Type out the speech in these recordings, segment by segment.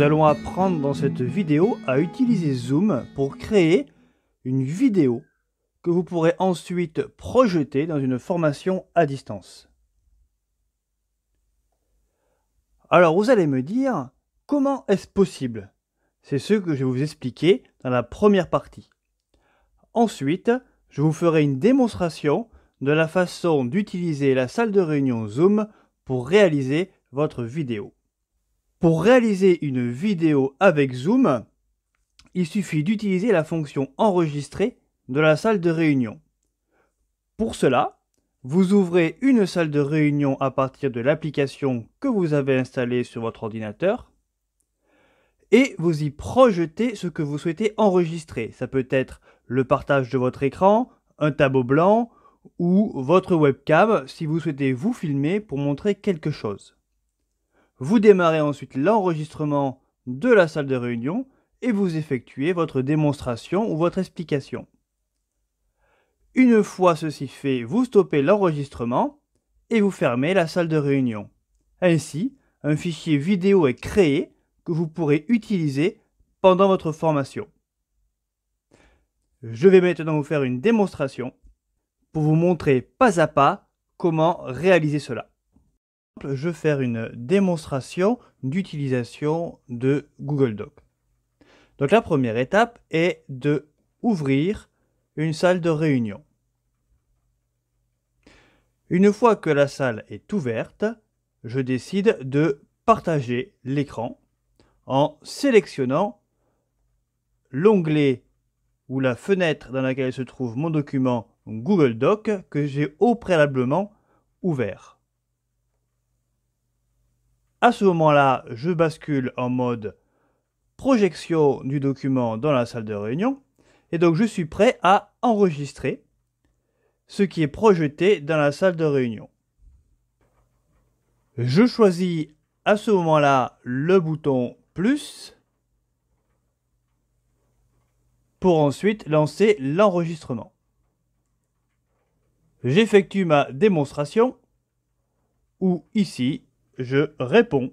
Nous allons apprendre dans cette vidéo à utiliser Zoom pour créer une vidéo que vous pourrez ensuite projeter dans une formation à distance. Alors vous allez me dire, comment est-ce possible C'est ce que je vais vous expliquer dans la première partie. Ensuite, je vous ferai une démonstration de la façon d'utiliser la salle de réunion Zoom pour réaliser votre vidéo. Pour réaliser une vidéo avec Zoom, il suffit d'utiliser la fonction enregistrer de la salle de réunion. Pour cela, vous ouvrez une salle de réunion à partir de l'application que vous avez installée sur votre ordinateur et vous y projetez ce que vous souhaitez enregistrer. Ça peut être le partage de votre écran, un tableau blanc ou votre webcam si vous souhaitez vous filmer pour montrer quelque chose. Vous démarrez ensuite l'enregistrement de la salle de réunion et vous effectuez votre démonstration ou votre explication. Une fois ceci fait, vous stoppez l'enregistrement et vous fermez la salle de réunion. Ainsi, un fichier vidéo est créé que vous pourrez utiliser pendant votre formation. Je vais maintenant vous faire une démonstration pour vous montrer pas à pas comment réaliser cela je vais faire une démonstration d'utilisation de Google Doc. Donc la première étape est de ouvrir une salle de réunion. Une fois que la salle est ouverte, je décide de partager l'écran en sélectionnant l'onglet ou la fenêtre dans laquelle se trouve mon document Google Doc que j'ai au préalablement ouvert. À ce moment-là, je bascule en mode projection du document dans la salle de réunion. Et donc, je suis prêt à enregistrer ce qui est projeté dans la salle de réunion. Je choisis à ce moment-là le bouton plus pour ensuite lancer l'enregistrement. J'effectue ma démonstration ou ici je réponds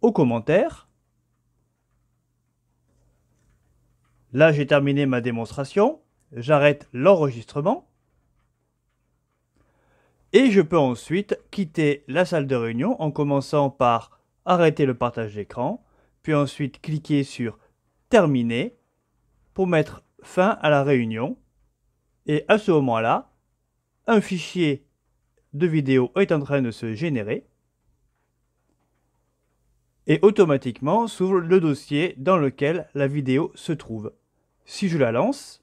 aux commentaires. Là, j'ai terminé ma démonstration. J'arrête l'enregistrement. Et je peux ensuite quitter la salle de réunion en commençant par arrêter le partage d'écran, puis ensuite cliquer sur Terminer pour mettre fin à la réunion. Et à ce moment-là, un fichier de vidéo est en train de se générer. Et automatiquement s'ouvre le dossier dans lequel la vidéo se trouve. Si je la lance,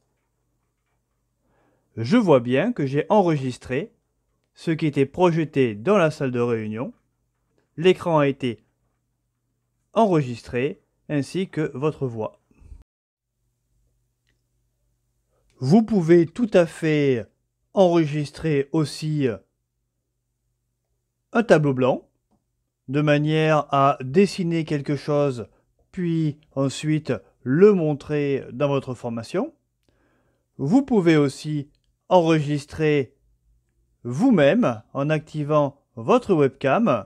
je vois bien que j'ai enregistré ce qui était projeté dans la salle de réunion. L'écran a été enregistré ainsi que votre voix. Vous pouvez tout à fait enregistrer aussi un tableau blanc de manière à dessiner quelque chose puis ensuite le montrer dans votre formation. Vous pouvez aussi enregistrer vous-même en activant votre webcam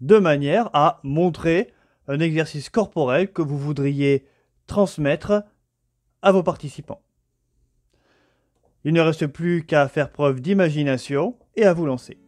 de manière à montrer un exercice corporel que vous voudriez transmettre à vos participants. Il ne reste plus qu'à faire preuve d'imagination et à vous lancer.